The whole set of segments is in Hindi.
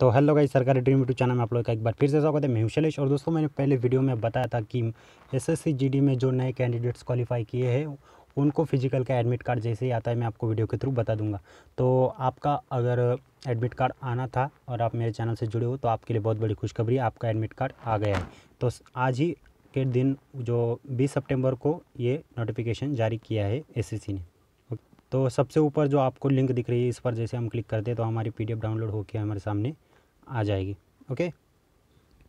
तो हेलो गाइस सरकारी ड्रीम यूट्यूब चैनल में आप लोग का एक बार फिर से स्वागत है मैं हिमशलेश और दोस्तों मैंने पहले वीडियो में बताया था कि एसएससी जीडी में जो नए कैंडिडेट्स क्वालिफाई किए हैं उनको फिजिकल का एडमिट कार्ड जैसे ही आता है मैं आपको वीडियो के थ्रू बता दूंगा तो आपका अगर एडमिट कार्ड आना था और आप मेरे चैनल से जुड़े हो तो आपके लिए बहुत बड़ी खुशखबरी आपका एडमिट कार्ड आ गया है तो आज ही के दिन जो बीस सितंबर को ये नोटिफिकेशन जारी किया है एस ने तो सबसे ऊपर जो आपको लिंक दिख रही है इस पर जैसे हम क्लिक करते हैं तो हमारी पी डाउनलोड होकर हमारे सामने आ जाएगी ओके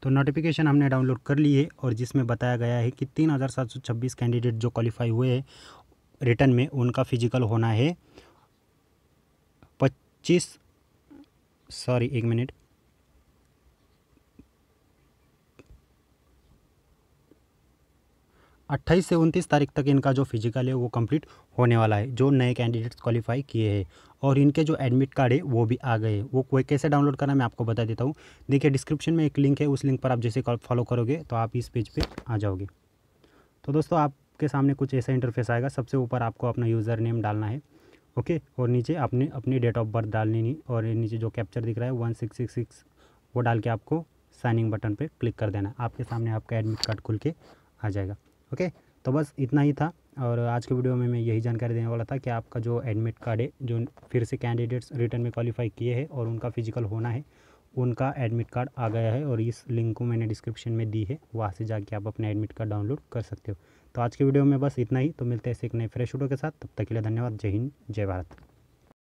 तो नोटिफिकेशन हमने डाउनलोड कर ली है और जिसमें बताया गया है कि तीन हज़ार सात सौ छब्बीस कैंडिडेट जो क्वालिफाई हुए हैं रिटर्न में उनका फिजिकल होना है पच्चीस सॉरी एक मिनट अट्ठाईस से उनतीस तारीख तक इनका जो फिजिकल है वो कंप्लीट होने वाला है जो नए कैंडिडेट्स क्वालिफाई किए हैं और इनके जो एडमिट कार्ड है वो भी आ गए वो कोई कैसे डाउनलोड करना मैं आपको बता देता हूँ देखिए डिस्क्रिप्शन में एक लिंक है उस लिंक पर आप जैसे फॉलो करोगे तो आप इस पेज पर आ जाओगे तो दोस्तों आपके सामने कुछ ऐसा इंटरफेस आएगा सबसे ऊपर आपको अपना यूज़र नेम डालना है ओके और नीचे आपने अपनी डेट ऑफ बर्थ डालनी नहीं और नीचे जो कैप्चर दिख रहा है वन सिक्स सिक्स सिक्स वो डाल के आपको साइनिंग बटन पर क्लिक कर देना आपके सामने आपका एडमिट कार्ड खुल के आ जाएगा ओके तो बस इतना ही था और आज के वीडियो में मैं यही जानकारी देने वाला था कि आपका जो एडमिट कार्ड है जो फिर से कैंडिडेट्स रिटर्न में क्वालिफाई किए हैं और उनका फिजिकल होना है उनका एडमिट कार्ड आ गया है और इस लिंक को मैंने डिस्क्रिप्शन में दी है वहाँ से जाके आप अपना एडमिट कार्ड डाउनलोड कर सकते हो तो आज के वीडियो में बस इतना ही तो मिलते हैं ऐसे एक नए फ्रेश वीडियो के साथ तब तक के लिए धन्यवाद जय हिंद जय भारत